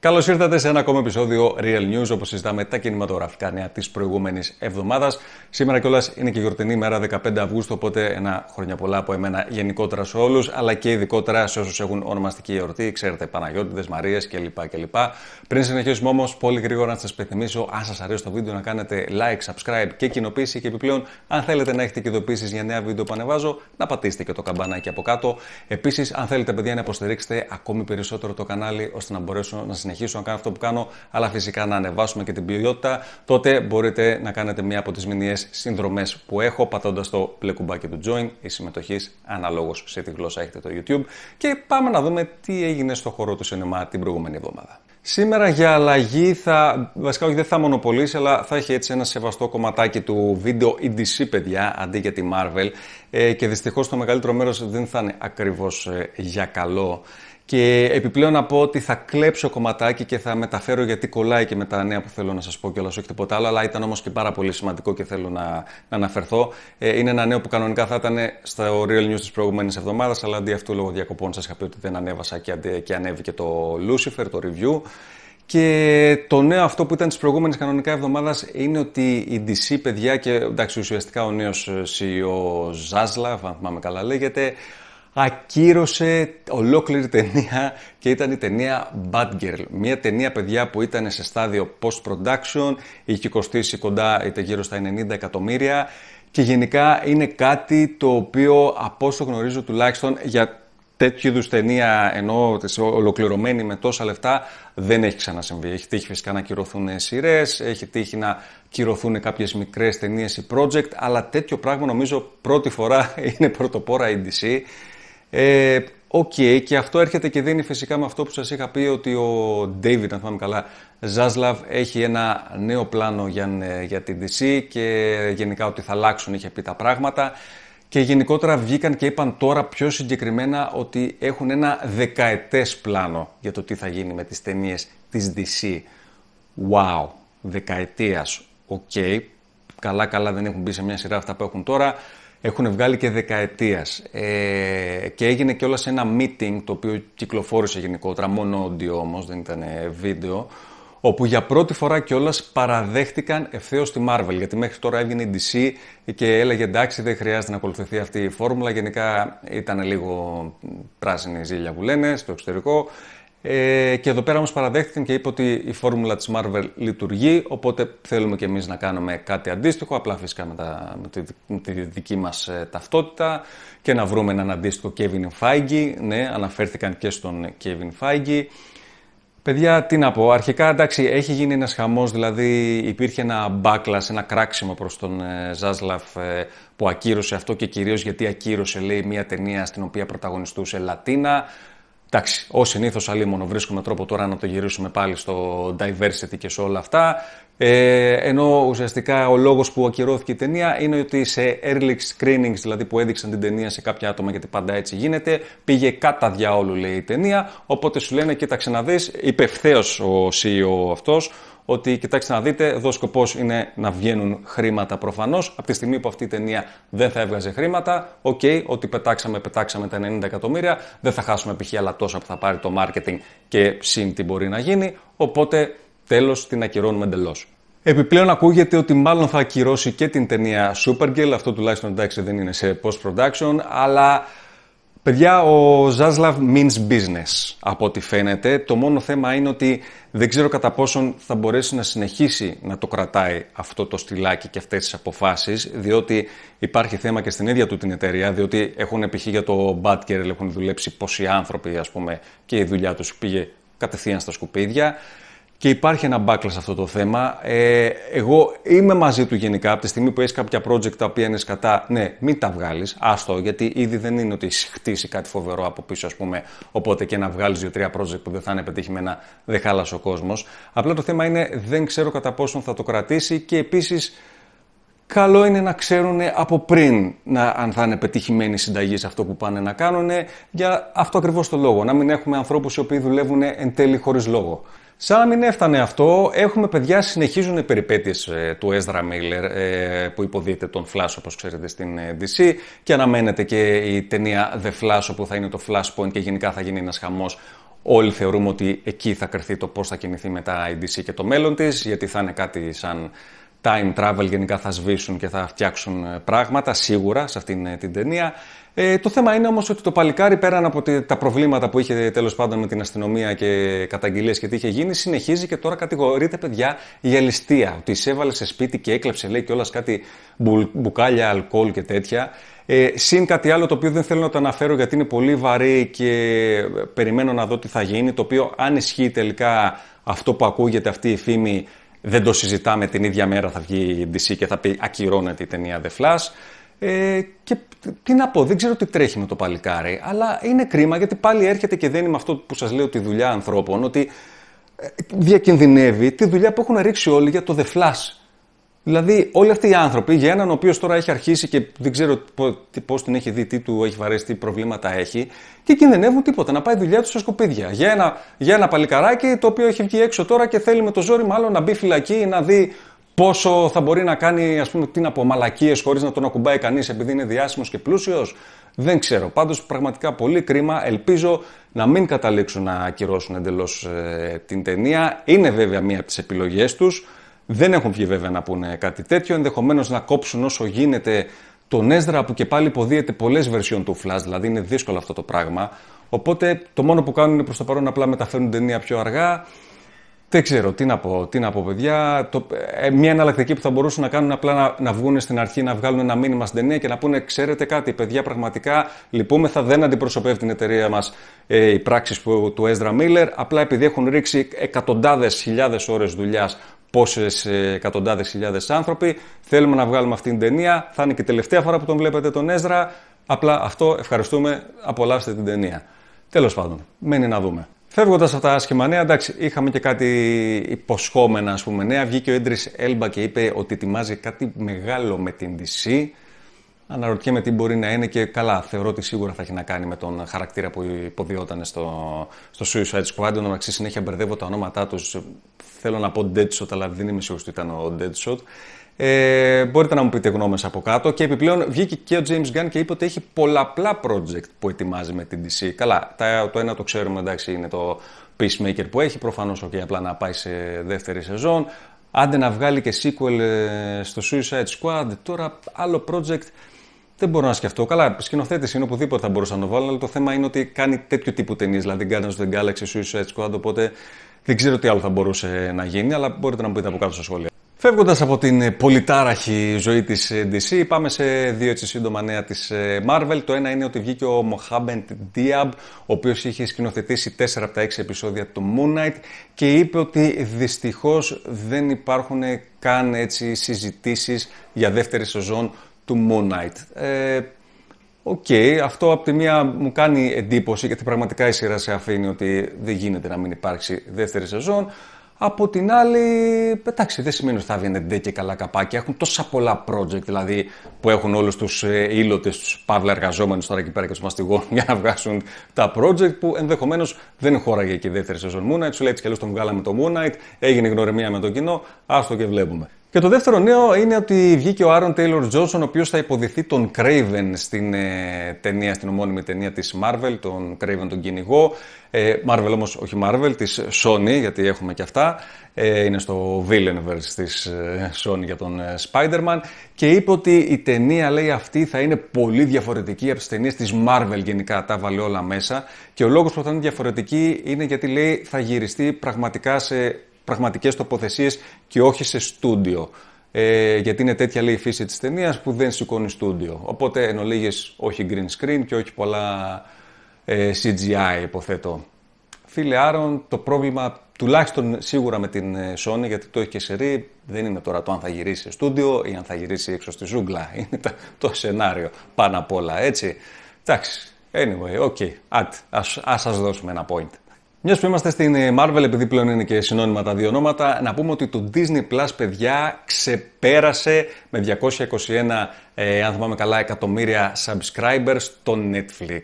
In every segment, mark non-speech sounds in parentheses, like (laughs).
Καλώς ήρθατε σε ένα ακόμα επεισόδιο Real News, όπου συζητάμε τα κινηματογραφικά νέα της προηγούμενης εβδομάδας. Σήμερα κιόλας είναι και γιορτινή μέρα 15 Αυγούστου, οπότε ένα χρόνια πολλά από εμένα γενικότερα σε όλους, αλλά και ειδικότερα σε όσους έχουν ονομαστική γιορτή, ξέρετε, Παναγιώτηδες, Μαρίες κλπ. κλπ. Πριν συνεχίσουμε όμως, πολύ γρήγορα να σας πεθυμίσω, αν σας αρέσει το βίντεο, να κάνετε like, subscribe και κοινοποίηση και επιπλέον, αν θέλετε να έχετε ειδοποιήσει για νέα βίντεο που ανεβάζω, να πατήσετε και το καμπανάκι από κάτω. Επίσης, αν θέλετε, παιδιά, να υποστηρίξετε ακόμη περισσότερο το κανάλι, ώστε να μπορέσω να συνεχίσω συνεχίσω να κάνω αυτό που κάνω, αλλά φυσικά να ανεβάσουμε και την ποιότητα, τότε μπορείτε να κάνετε μία από τις μηνιαίες συνδρομές που έχω, πατώντας το πλε κουμπάκι του join ή συμμετοχή αναλόγως σε τι γλώσσα έχετε το YouTube. Και πάμε να δούμε τι έγινε στο χώρο του σινεμά την προηγούμενη εβδομάδα. Σήμερα για αλλαγή θα, βασικά όχι δεν θα μονοπολίσει, αλλά θα έχει έτσι ένα σεβαστό κομματάκι του βίντεο EDC, παιδιά, αντί για τη Marvel. Ε, και δυστυχώς το μεγαλύτερο μέρος δεν θα είναι ακριβώς ε, για καλό. Και επιπλέον να πω ότι θα κλέψω κομματάκι και θα μεταφέρω γιατί κολλάει και με τα νέα που θέλω να σας πω κιόλας, όχι τίποτα άλλο, αλλά ήταν όμως και πάρα πολύ σημαντικό και θέλω να, να αναφερθώ. Ε, είναι ένα νέο που κανονικά θα ήταν στο Real News της προηγούμενης εβδομάδας, αλλά αντί αυτού λόγω διακοπών σας είχα πει ότι δεν ανέβασα και, και ανέβηκε το Lucifer, το review. Και το νέο αυτό που ήταν της προηγούμενης κανονικά εβδομάδας είναι ότι η DC, παιδιά, και εντάξει, ουσιαστικά ο νέος ε, CEO Ζάσλαβ, αν θυμάμαι καλά λέγεται, ακύρωσε ολόκληρη ταινία και ήταν η ταινία Bad Girl. Μια ταινία, παιδιά, που ήταν σε στάδιο post-production, είχε κοστίσει κοντά, είτε γύρω στα 90 εκατομμύρια και γενικά είναι κάτι το οποίο, από όσο γνωρίζω τουλάχιστον, για τέτοιου είδους ταινία, ενώ ολοκληρωμένη με τόσα λεφτά, δεν έχει ξανασυμβεί. Έχει τύχει φυσικά να κυρωθούν σειρές, έχει τύχει να κυρωθούν κάποιες μικρές ταινίες ή project, αλλά τέτοιο πράγμα νομίζω πρώτη φορά (laughs) είναι πρωτοπόρα η ε, Οκ, και αυτό έρχεται και δίνει φυσικά με αυτό που σας είχα πει ότι ο David, αν θυμάμαι καλά, Ζάσλαβ έχει ένα νέο πλάνο για, ε, για την DC και γενικά ότι θα αλλάξουν, είχε πει τα πράγματα. Και γενικότερα βγήκαν και είπαν τώρα πιο συγκεκριμένα ότι έχουν ένα δεκαετές πλάνο για το τι θα γίνει με τις ταινίες της DC. Wow, δεκαετίας, οκ. Καλά καλά δεν έχουν μπει σε μια σειρά αυτά που έχουν τώρα έχουν βγάλει και δεκαετίας. Ε, και έγινε και όλας σε ένα meeting, το οποίο κυκλοφόρησε γενικότερα, μόνο όντιο όμως δεν ήταν βίντεο, όπου για πρώτη φορά κιόλας παραδέχτηκαν ευθέως τη Marvel, γιατί μέχρι τώρα έγινε η DC και έλεγε εντάξει δεν χρειάζεται να ακολουθηθεί αυτή η φόρμουλα, γενικά ήταν λίγο πράσινη ζήλια που λένε στο εξωτερικό, ε, και εδώ πέρα όμως παραδέχτηκαν και είπε ότι η φόρμουλα της Marvel λειτουργεί, οπότε θέλουμε και εμείς να κάνουμε κάτι αντίστοιχο, απλά φυσικά με, τα, τη, δική μας ε, ταυτότητα και να βρούμε έναν αντίστοιχο Kevin Feige. Ναι, αναφέρθηκαν και στον Kevin Feige. Παιδιά, τι να πω. Αρχικά, εντάξει, έχει γίνει ένας χαμός, δηλαδή υπήρχε ένα backlash, ένα κράξιμο προς τον ε, Ζάσλαφ ε, που ακύρωσε αυτό και κυρίως γιατί ακύρωσε, λέει, μια ταινία στην οποία πρωταγωνιστούσε Λατίνα. Εντάξει, ως συνήθως αλίμονο βρίσκουμε τρόπο τώρα να το γυρίσουμε πάλι στο diversity και σε όλα αυτά. Ε, ενώ ουσιαστικά ο λόγος που ακυρώθηκε η ταινία είναι ότι σε early screenings, δηλαδή που έδειξαν την ταινία σε κάποια άτομα, γιατί πάντα έτσι γίνεται, πήγε κατά διαόλου, λέει η ταινία. Οπότε σου λένε, κοίταξε να δεις είπε ο CEO αυτός ότι κοιτάξτε να δείτε, εδώ σκοπός είναι να βγαίνουν χρήματα προφανώς. Από τη στιγμή που αυτή η ταινία δεν θα έβγαζε χρήματα, οκ, okay, ότι πετάξαμε, πετάξαμε τα 90 εκατομμύρια, δεν θα χάσουμε π.χ. άλλα τόσα που θα πάρει το marketing και συν τι μπορεί να γίνει. Οπότε Τέλος, την ακυρώνουμε εντελώς. Επιπλέον ακούγεται ότι μάλλον θα ακυρώσει και την ταινία Supergirl, αυτό τουλάχιστον εντάξει δεν είναι σε post-production, αλλά παιδιά ο Ζάσλαβ means business από ό,τι φαίνεται. Το μόνο θέμα είναι ότι δεν ξέρω κατά πόσον θα μπορέσει να συνεχίσει να το κρατάει αυτό το στυλάκι και αυτές τις αποφάσεις, διότι υπάρχει θέμα και στην ίδια του την εταιρεία, διότι έχουν π.χ. για το Batgirl έχουν δουλέψει πόσοι άνθρωποι ας πούμε και η δουλειά τους πήγε κατευθείαν στα σκουπίδια και υπάρχει ένα μπάκλα σε αυτό το θέμα. Ε, εγώ είμαι μαζί του γενικά. Από τη στιγμή που έχεις κάποια project τα οποία είναι σκατά, ναι, μην τα βγάλεις. Άστο, γιατί ήδη δεν είναι ότι έχεις χτίσει κάτι φοβερό από πίσω, ας πούμε. Οπότε και να βγάλεις δύο-τρία project που δεν θα είναι πετύχημενα, δεν χάλασε ο κόσμος. Απλά το θέμα είναι, δεν ξέρω κατά πόσον θα το κρατήσει και επίσης. Καλό είναι να ξέρουν από πριν να, αν θα είναι πετυχημένη συνταγή σε αυτό που πάνε να κάνουν για αυτό ακριβώς το λόγο. Να μην έχουμε ανθρώπους οι οποίοι δουλεύουν εν τέλει χωρίς λόγο. Σαν να μην έφτανε αυτό, έχουμε παιδιά, συνεχίζουν οι περιπέτειες ε, του Ezra Μιλλέρ ε, που υποδείται τον Flash όπως ξέρετε στην DC ε, και αναμένεται και η ταινία The Flash όπου θα είναι το Flashpoint και γενικά θα γίνει ένας χαμός Όλοι θεωρούμε ότι εκεί θα κρυθεί το πώς θα κινηθεί μετά η DC και το μέλλον της, γιατί θα είναι κάτι σαν time travel γενικά θα σβήσουν και θα φτιάξουν ε, πράγματα, σίγουρα, σε αυτήν ε, την ταινία. Ε, το θέμα είναι όμως ότι το παλικάρι, πέραν από τα προβλήματα που είχε τέλος πάντων με την αστυνομία και καταγγελίες και τι είχε γίνει, συνεχίζει και τώρα κατηγορείται παιδιά για ληστεία. Ότι εισέβαλε σε σπίτι και έκλεψε, λέει, κιόλας κάτι μπουκάλια αλκοόλ και τέτοια. Ε, συν κάτι άλλο το οποίο δεν θέλω να το αναφέρω γιατί είναι πολύ βαρύ και ε, περιμένω να δω τι θα γίνει, το οποίο αν ισχύει τελικά αυτό που ακούγεται αυτή η φήμη δεν το συζητάμε την ίδια μέρα θα βγει η DC και θα πει ακυρώνεται η ταινία The Flash. Ε, και τι να πω, δεν ξέρω τι τρέχει με το παλικάρι, αλλά είναι κρίμα γιατί πάλι έρχεται και δένει με αυτό που σας λέω τη δουλειά ανθρώπων, ότι ε, διακινδυνεύει τη δουλειά που έχουν ρίξει όλοι για το The Flash. Δηλαδή, όλοι αυτοί οι άνθρωποι για έναν ο οποίος τώρα έχει αρχίσει και δεν ξέρω πώς την έχει δει, τι του έχει βαρέσει, τι προβλήματα έχει, και κινδυνεύουν τίποτα. Να πάει δουλειά τους στα σκουπίδια. Για ένα, παλικαράκι το οποίο έχει βγει έξω τώρα και θέλει με το ζόρι μάλλον να μπει φυλακή ή να δει πόσο θα μπορεί να κάνει, ας πούμε, τι να πω, μαλακίες χωρίς να τον ακουμπάει κανείς επειδή είναι διάσημος και πλούσιος. Δεν ξέρω. Πάντως, πραγματικά πολύ κρίμα. Ελπίζω να μην καταλήξουν να ακυρώσουν εντελώς ε, την ταινία. Είναι βέβαια μία από τις επιλογές τους. Δεν έχουν βγει βέβαια να πούνε κάτι τέτοιο. Ενδεχομένως να κόψουν όσο γίνεται τον Έσδρα που και πάλι υποδίεται πολλές βερσίων του Flash, δηλαδή είναι δύσκολο αυτό το πράγμα. Οπότε το μόνο που κάνουν είναι προς το παρόν απλά μεταφέρουν ταινία πιο αργά. Δεν ξέρω τι να πω, τι να πω παιδιά. Το, ε, μια εναλλακτική που θα μπορούσαν να κάνουν απλά να, να βγουν στην αρχή, να βγάλουν ένα μήνυμα στην ταινία και να πούνε: Ξέρετε κάτι, παιδιά, πραγματικά λυπούμεθα, δεν αντιπροσωπεύει την εταιρεία μας ε, οι του Έσδρα Μίλλερ. Απλά επειδή έχουν ρίξει εκατοντάδες χιλιάδες ώρες δουλειάς πόσες εκατοντάδες χιλιάδες άνθρωποι. Θέλουμε να βγάλουμε αυτήν την ταινία. Θα είναι και η τελευταία φορά που τον βλέπετε τον Έζρα. Απλά αυτό ευχαριστούμε. Απολαύστε την ταινία. Τέλος πάντων, μένει να δούμε. Φεύγοντας από τα άσχημα νέα, εντάξει, είχαμε και κάτι υποσχόμενα, ας πούμε, νέα. Βγήκε ο Έντρις Έλμπα και είπε ότι ετοιμάζει κάτι μεγάλο με την DC. Αναρωτιέμαι τι μπορεί να είναι και καλά. Θεωρώ ότι σίγουρα θα έχει να κάνει με τον χαρακτήρα που υποδιόταν στο, στο Suicide Squad. να μεταξύ συνέχεια μπερδεύω τα ονόματά τους. Θέλω να πω Deadshot, αλλά δεν είμαι σίγουρος ότι ήταν ο Deadshot. Ε, μπορείτε να μου πείτε γνώμες από κάτω. Και επιπλέον βγήκε και ο James Gunn και είπε ότι έχει πολλαπλά project που ετοιμάζει με την DC. Καλά, το ένα το ξέρουμε εντάξει είναι το Peacemaker που έχει. Προφανώς και απλά να πάει σε δεύτερη σεζόν. Άντε να βγάλει και sequel ε, στο Suicide Squad. Τώρα άλλο project δεν μπορώ να σκεφτώ. Καλά, σκηνοθέτης είναι οπουδήποτε θα μπορούσα να το βάλω, αλλά το θέμα είναι ότι κάνει τέτοιο τύπου ταινίες, δηλαδή Guardians of the Galaxy, Suicide Squad, οπότε δεν ξέρω τι άλλο θα μπορούσε να γίνει, αλλά μπορείτε να μου πείτε από κάτω στα σχόλια. Φεύγοντας από την πολυτάραχη ζωή της DC, πάμε σε δύο έτσι σύντομα νέα της ε, Marvel. Το ένα είναι ότι βγήκε ο Mohammed Diab, ο οποίος είχε σκηνοθετήσει 4 από τα 6 επεισόδια του Moon Knight και είπε ότι δυστυχώς δεν υπάρχουν καν έτσι συζητήσεις για δεύτερη σεζόν του Moon Knight. Ε, Οκ, okay, αυτό από τη μία μου κάνει εντύπωση γιατί πραγματικά η σειρά σε αφήνει ότι δεν γίνεται να μην υπάρξει δεύτερη σεζόν. Από την άλλη, εντάξει, δεν σημαίνει ότι θα βγαίνουν ντε και καλά καπάκια. Έχουν τόσα πολλά project δηλαδή που έχουν όλους τους ε, ήλωτες, τους παύλα εργαζόμενους τώρα εκεί πέρα και τους μαστιγών (laughs) για να βγάσουν τα project που ενδεχομένως δεν χώραγε και η δεύτερη σεζόν Moon Knight. Σου λέει έτσι κι αλλιώς τον βγάλαμε το Moon Knight, έγινε γνωριμία με το κοινό, άστο και βλέπουμε. Και το δεύτερο νέο είναι ότι βγήκε ο Άρον Τέιλορ Τζόνσον, ο οποίος θα υποδηθεί τον Craven στην ε, ταινία, στην ομώνυμη ταινία της Marvel, τον Craven τον κυνηγό. Ε, Marvel όμως, όχι Marvel, της Sony, γιατί έχουμε και αυτά. Ε, είναι στο Villainverse της ε, Sony για τον ε, Spider-Man. Και είπε ότι η ταινία, λέει, αυτή θα είναι πολύ διαφορετική από τις ταινίες της Marvel γενικά. Τα βάλε όλα μέσα. Και ο λόγος που θα είναι διαφορετική είναι γιατί, λέει, θα γυριστεί πραγματικά σε πραγματικές τοποθεσίες και όχι σε στούντιο. Ε, γιατί είναι τέτοια λέει η φύση της ταινίας που δεν σηκώνει στούντιο. Οπότε εν ολίγες, όχι green screen και όχι πολλά ε, CGI υποθέτω. Φίλε Άρων, το πρόβλημα τουλάχιστον σίγουρα με την ε, Sony, γιατί το έχει και σερή, δεν είναι τώρα το αν θα γυρίσει σε στούντιο ή αν θα γυρίσει έξω στη ζούγκλα. (laughs) Είναι το σενάριο πάνω απ' όλα, έτσι. Εντάξει, anyway, ok, ας, ας σας δώσουμε ένα point. Μιας που είμαστε στην ε, Marvel, επειδή πλέον είναι και συνώνυμα τα δύο ονόματα, να πούμε ότι το Disney Plus, παιδιά, ξεπέρασε με 221, ε, αν θυμάμαι καλά, εκατομμύρια subscribers το Netflix.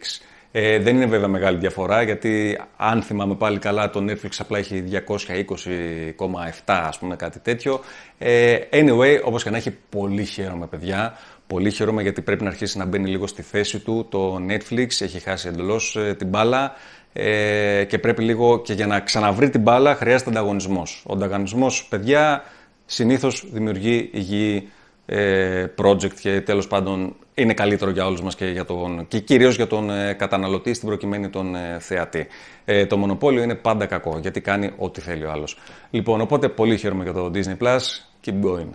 Ε, δεν είναι βέβαια μεγάλη διαφορά, γιατί αν θυμάμαι πάλι καλά, το Netflix απλά έχει 220,7, ας πούμε, κάτι τέτοιο. Ε, anyway, όπως και να έχει, πολύ χαίρομαι, παιδιά, Πολύ χαίρομαι γιατί πρέπει να αρχίσει να μπαίνει λίγο στη θέση του. Το Netflix έχει χάσει εντελώς ε, την μπάλα. Ε, και πρέπει λίγο και για να ξαναβρει την μπάλα χρειάζεται ανταγωνισμός. Ο ανταγωνισμός, παιδιά, συνήθως δημιουργεί υγιή ε, project και τέλος πάντων είναι καλύτερο για όλους μας και, για τον, και κυρίως για τον ε, καταναλωτή, στην προκειμένη τον θεατή. Ε, το μονοπόλιο είναι πάντα κακό γιατί κάνει ό,τι θέλει ο άλλος. Λοιπόν, οπότε πολύ χαίρομαι για το Disney Plus. Keep going.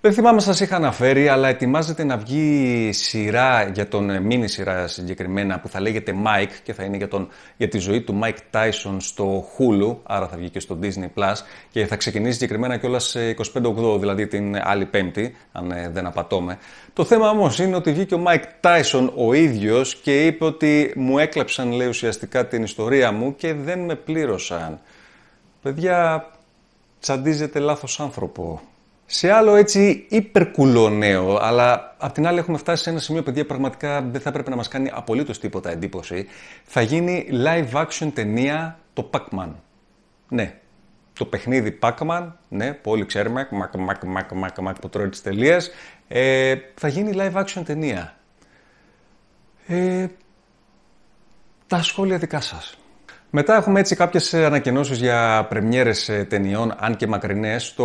Δεν θυμάμαι σας είχα αναφέρει, αλλά ετοιμάζεται να βγει σειρά για τον ε, μίνι σειρά συγκεκριμένα που θα λέγεται Mike και θα είναι για, τον, για τη ζωή του Mike Tyson στο Hulu, άρα θα βγει και στο Disney Plus και θα ξεκινήσει συγκεκριμένα κιόλας σε 25-8, δηλαδή την άλλη πέμπτη, αν ε, δεν απατώμε. Το θέμα όμως είναι ότι βγήκε ο Mike Tyson ο ίδιος και είπε ότι μου έκλαψαν λέει ουσιαστικά την ιστορία μου και δεν με πλήρωσαν. Παιδιά, τσαντίζεται λάθος άνθρωπο σε άλλο έτσι υπερκουλό νέο, αλλά απ' την άλλη έχουμε φτάσει σε ένα σημείο, παιδιά, πραγματικά δεν θα έπρεπε να μας κάνει απολύτως τίποτα εντύπωση. Θα γίνει live action ταινία το Pac-Man. Ναι, το παιχνίδι Pac-Man, ναι, που όλοι ξέρουμε, μακ, μακ, μακ, μακ, μακ, που τρώει τις τελείες, ε, θα γίνει live action ταινία. Ε, τα σχόλια δικά σας. Μετά έχουμε έτσι κάποιες ανακοινώσεις για πρεμιέρες ε, ταινιών, αν και μακρινές. Το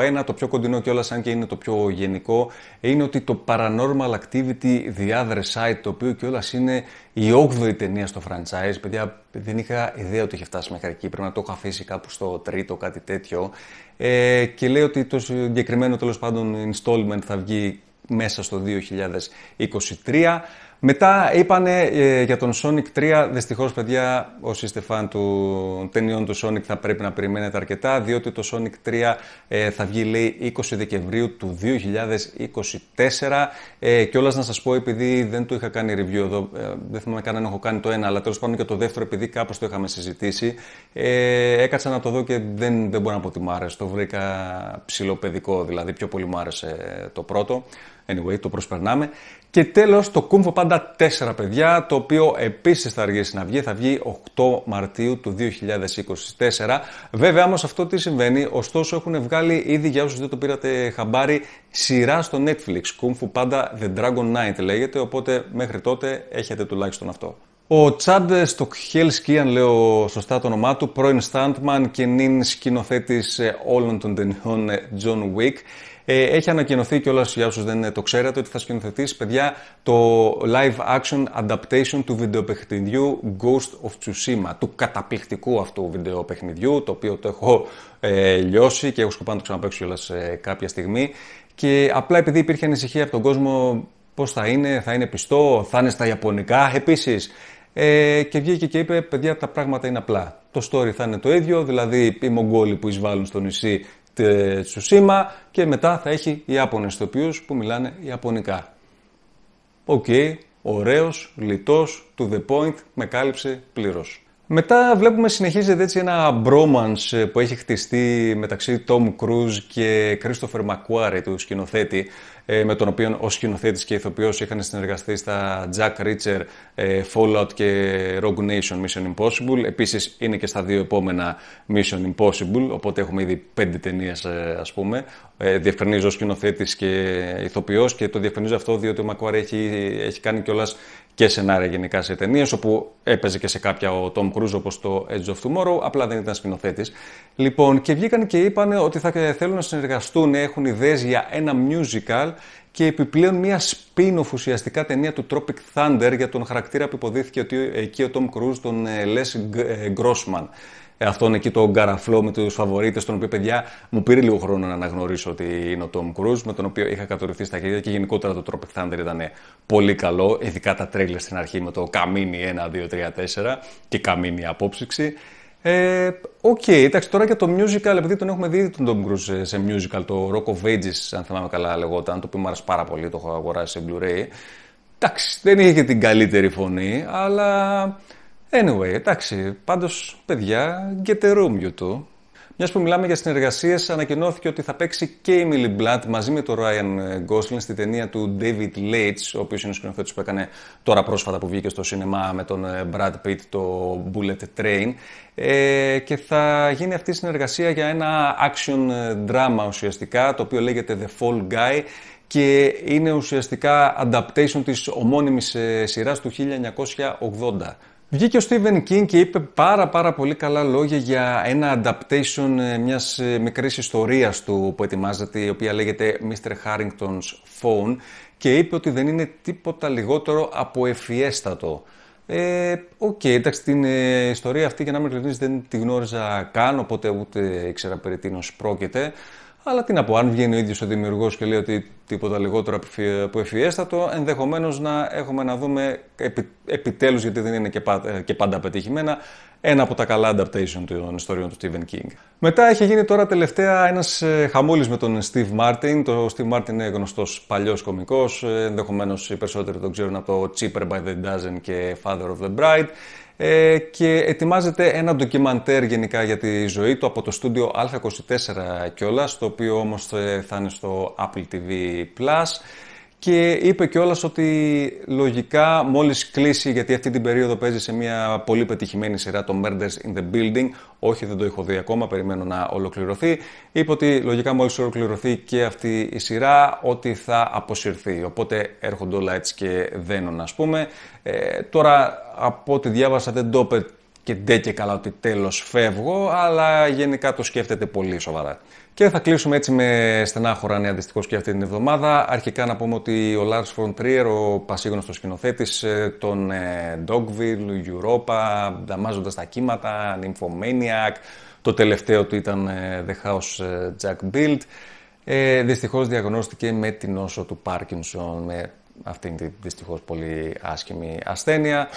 ένα, το πιο κοντινό κιόλας, αν και είναι το πιο γενικό, είναι ότι το Paranormal Activity The Other Side, το οποίο κιόλας είναι η 8η ταινία στο franchise. Παιδιά, δεν είχα ιδέα ότι είχε φτάσει μέχρι εκεί. Πρέπει να το έχω αφήσει κάπου στο τρίτο, κάτι τέτοιο. Ε, και λέει ότι το συγκεκριμένο τέλος πάντων installment θα βγει μέσα στο 2023. Μετά είπανε ε, για τον Sonic 3. Δυστυχώς, παιδιά, όσοι είστε φαν του ταινιών του Sonic, θα πρέπει να περιμένετε αρκετά, διότι το Sonic 3 ε, θα βγει λέει 20 Δεκεμβρίου του 2024. και όλα να σας πω, επειδή δεν το είχα κάνει review εδώ, ε, δεν θυμάμαι καν αν έχω κάνει το ένα, αλλά τέλος πάντων και το δεύτερο, επειδή κάπως το είχαμε συζητήσει, ε, έκατσα να το δω και δεν, δεν μπορώ να πω ότι μου άρεσε. Το βρήκα ψηλοπαιδικό, δηλαδή πιο πολύ μου άρεσε το πρώτο. Anyway, το προσπερνάμε. Και τέλος, το κούμφο πάντα 4 παιδιά, το οποίο επίσης θα αργήσει να βγει. Θα βγει 8 Μαρτίου του 2024. Βέβαια, όμως αυτό τι συμβαίνει. Ωστόσο, έχουν βγάλει ήδη για όσους δεν το πήρατε χαμπάρι σειρά στο Netflix. Κούμφου πάντα The Dragon Knight λέγεται. Οπότε μέχρι τότε έχετε τουλάχιστον αυτό. Ο Τσάντ Στοκχέλσκι, αν λέω σωστά το όνομά του, πρώην στάντμαν και νυν σκηνοθέτης ε, όλων των ταινιών ε, John Wick, ε, έχει ανακοινωθεί όλα για όσους δεν ε, το ξέρατε ότι θα σκηνοθετήσει παιδιά το live action adaptation του βιντεοπαιχνιδιού Ghost of Tsushima, του καταπληκτικού αυτού βιντεοπαιχνιδιού, το οποίο το έχω ε, λιώσει και έχω σκοπό να το ξαναπαίξω κιόλας ε, κάποια στιγμή. Και απλά επειδή υπήρχε ανησυχία από τον κόσμο πώς θα είναι, θα είναι πιστό, θα είναι στα Ιαπωνικά επίσης. Ε, και βγήκε και είπε, παιδιά τα πράγματα είναι απλά. Το story θα είναι το ίδιο, δηλαδή οι Μογγόλοι που εισβάλλουν στο νησί Τσουσίμα και μετά θα έχει οι Ιάπωνες τοπίους που μιλάνε Ιαπωνικά. Οκ, okay, ωραίος, λιτός, to the point, με κάλυψε πλήρως. Μετά βλέπουμε συνεχίζεται έτσι ένα bromance που έχει χτιστεί μεταξύ Tom Cruise και Christopher McQuarrie του σκηνοθέτη ε, με τον οποίο ο σκηνοθέτης και ηθοποιός είχαν συνεργαστεί στα Jack Reacher, ε, Fallout και Rogue Nation Mission Impossible. Επίσης είναι και στα δύο επόμενα Mission Impossible, οπότε έχουμε ήδη πέντε ταινίες ε, ας πούμε. Διευκρινίζω ο σκηνοθέτης και ηθοποιός και το διευκρινίζω αυτό διότι ο Μακουάρη έχει, έχει κάνει κιόλας και σενάρια γενικά σε ταινίες, όπου έπαιζε και σε κάποια ο Tom Cruise όπως το Edge of Tomorrow, απλά δεν ήταν σκηνοθέτης. Λοιπόν, και βγήκαν και είπαν ότι θα θέλουν να συνεργαστούν, έχουν ιδέες για ένα musical και επιπλέον μια spin ουσιαστικά ταινία του Tropic Thunder για τον χαρακτήρα που υποδίθηκε ότι ε, εκεί ο Tom Cruise, τον ε, Les ε, Grossman. Αυτόν εκεί τον καραφλό με τους φαβορείτε, τον οποίο παιδιά μου πήρε λίγο χρόνο να αναγνωρίσω ότι είναι ο Tom Cruise, με τον οποίο είχα κατορυφθεί στα χέρια και γενικότερα το Tropic Thunder ήταν πολύ καλό, ειδικά τα τρέλια στην αρχή με το καμίνι 1, 2, 3, 4 και καμίνι απόψυξη. Ε, Οκ, okay, εντάξει, τώρα για το musical, επειδή τον έχουμε δει τον Tom Cruise σε musical, το Rock of Ages, αν θυμάμαι καλά λεγόταν, το οποίο μου άρεσε πάρα πολύ, το έχω αγοράσει σε Blu-ray. Εντάξει, δεν είχε και την καλύτερη φωνή, αλλά... Anyway, εντάξει, πάντως, παιδιά, get a room you two. Μιας που μιλάμε για συνεργασίες, ανακοινώθηκε ότι θα παίξει και η Emily Blunt μαζί με τον Ryan Gosling στη ταινία του David Leitch, ο οποίος είναι ο σκηνοθέτης που έκανε τώρα πρόσφατα που βγήκε στο σινεμά με τον ε, Brad Pitt το Bullet Train. Ε, και θα γίνει αυτή η συνεργασία για ένα action drama ουσιαστικά, το οποίο λέγεται The Fall Guy και είναι ουσιαστικά adaptation της ομώνυμης ε, σειράς του 1980. Βγήκε ο Στίβεν King και είπε πάρα πάρα πολύ καλά λόγια για ένα adaptation ε, μιας ε, μικρής ιστορίας του που ετοιμάζεται, η οποία λέγεται Mr. Harrington's Phone και είπε ότι δεν είναι τίποτα λιγότερο από εφιέστατο. Ε, οκ, okay, εντάξει, την ε, ιστορία αυτή για να μην ειλικρινής δεν τη γνώριζα καν, οπότε ούτε ήξερα περί τίνος πρόκειται. Αλλά τι να πω, αν βγαίνει ο ίδιος ο δημιουργός και λέει ότι τίποτα λιγότερο από ευφιέστατο, ενδεχομένως να έχουμε να δούμε επι, επιτέλους, γιατί δεν είναι και, πα, ε, και πάντα πετυχημένα, ένα από τα καλά adaptation των ιστοριών του Stephen King. Μετά έχει γίνει τώρα τελευταία ένας ε, χαμούλη με τον Steve Martin. Το Steve Martin είναι γνωστός παλιός κωμικός, ε, ενδεχομένως οι περισσότεροι τον ξέρουν από το Cheaper by the Dozen και Father of the Bride ε, και ετοιμάζεται ένα ντοκιμαντέρ γενικά για τη ζωή του από το στούντιο Α24 κιόλας, το οποίο όμως ε, θα είναι στο Apple TV+. Plus. Και είπε κιόλας ότι λογικά μόλις κλείσει, γιατί αυτή την περίοδο παίζει σε μια πολύ πετυχημένη σειρά το Murders in the Building. Όχι, δεν το έχω δει ακόμα, περιμένω να ολοκληρωθεί. Είπε ότι λογικά μόλις ολοκληρωθεί και αυτή η σειρά, ότι θα αποσυρθεί. Οπότε έρχονται όλα έτσι και δένουν, ας πούμε. Ε, τώρα, από ό,τι διάβασα, δεν το είπε και ντε και καλά ότι τέλος φεύγω, αλλά γενικά το σκέφτεται πολύ σοβαρά. Και θα κλείσουμε έτσι με στενάχωρα νέα δυστυχώ και αυτή την εβδομάδα. Αρχικά να πούμε ότι ο Lars von Trier, ο πασίγνωστος σκηνοθέτης ε, των ε, Dogville, Europa, Δαμάζοντας τα κύματα, Nymphomaniac, το τελευταίο του ήταν ε, The House Jack Build. Δυστυχώς διαγνώστηκε με την νόσο του Πάρκινσον, με αυτήν τη δυστυχώς πολύ άσχημη ασθένεια.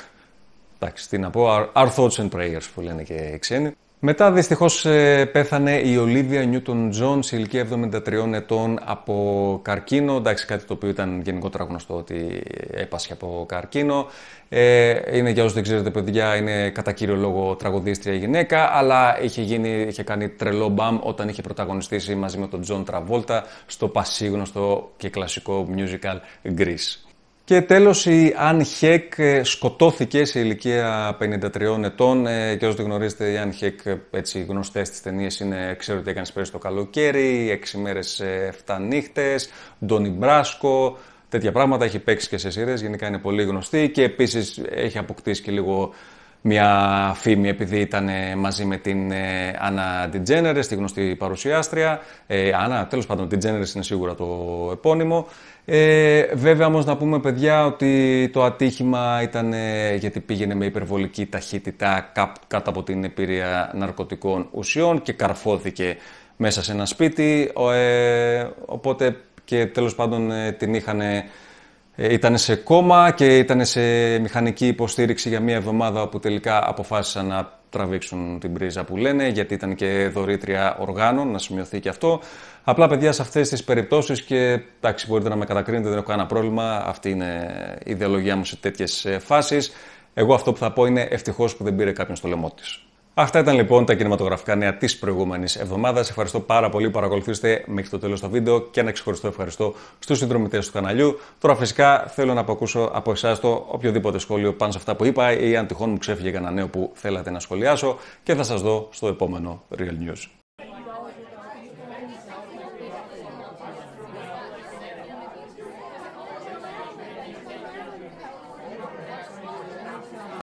Εντάξει, τι να πω, our thoughts and prayers που λένε και οι ξένοι. Μετά δυστυχώς ε, πέθανε η Ολίβια Νιούτον Τζον σε ηλικία 73 ετών από καρκίνο. Εντάξει, κάτι το οποίο ήταν γενικότερα γνωστό ότι έπασχε από καρκίνο. Ε, είναι για όσους δεν ξέρετε παιδιά, είναι κατά κύριο λόγο τραγουδίστρια γυναίκα, αλλά είχε, γίνει, είχε κάνει τρελό μπαμ όταν είχε πρωταγωνιστήσει μαζί με τον Τζον Τραβόλτα στο πασίγνωστο και κλασικό musical Grease. Και τέλος η Αν Χέκ ε, σκοτώθηκε σε ηλικία 53 ετών ε, και όσο τη γνωρίζετε η Αν Χέκ έτσι γνωστές τις ταινίες είναι «Ξέρω τι έκανες πέρυσι το καλοκαίρι», «6 μέρες, 7 ε, νύχτες», «Ντόνι Μπράσκο», τέτοια πράγματα έχει παίξει και σε σειρές, γενικά είναι πολύ γνωστή και επίσης έχει αποκτήσει και λίγο μια φήμη επειδή ήταν ε, μαζί με την ε, Άννα Τιτζένερε, τη γνωστή παρουσιάστρια. Ε, τέλος πάντων, Τιτζένερε είναι σίγουρα το επώνυμο. Ε, βέβαια όμως να πούμε παιδιά ότι το ατύχημα ήταν ε, γιατί πήγαινε με υπερβολική ταχύτητα κάτω από την επίρρεια ναρκωτικών ουσιών και καρφώθηκε μέσα σε ένα σπίτι, ε, οπότε και τέλος πάντων την είχαν ε, ήταν σε κόμμα και ήταν σε μηχανική υποστήριξη για μία εβδομάδα που τελικά αποφάσισαν να τραβήξουν την πρίζα που λένε γιατί ήταν και δωρήτρια οργάνων, να σημειωθεί και αυτό. Απλά παιδιά σε αυτές τις περιπτώσεις και εντάξει μπορείτε να με κατακρίνετε, δεν έχω κανένα πρόβλημα, αυτή είναι η ιδεολογία μου σε τέτοιες ε, φάσεις. Εγώ αυτό που θα πω είναι ευτυχώς που δεν πήρε κάποιον στο λαιμό της. Αυτά ήταν λοιπόν τα κινηματογραφικά νέα της προηγούμενης εβδομάδας. Ευχαριστώ πάρα πολύ που παρακολουθήσατε μέχρι το τέλος το βίντεο και ένα ξεχωριστό ευχαριστώ στους συνδρομητές του καναλιού. Τώρα, φυσικά, θέλω να αποκούσω από εσάς το οποιοδήποτε σχόλιο πάνω σε αυτά που είπα ή αν τυχόν μου ξέφυγε κανένα νέο που θέλατε να σχολιάσω και θα σας δω στο επόμενο Real News.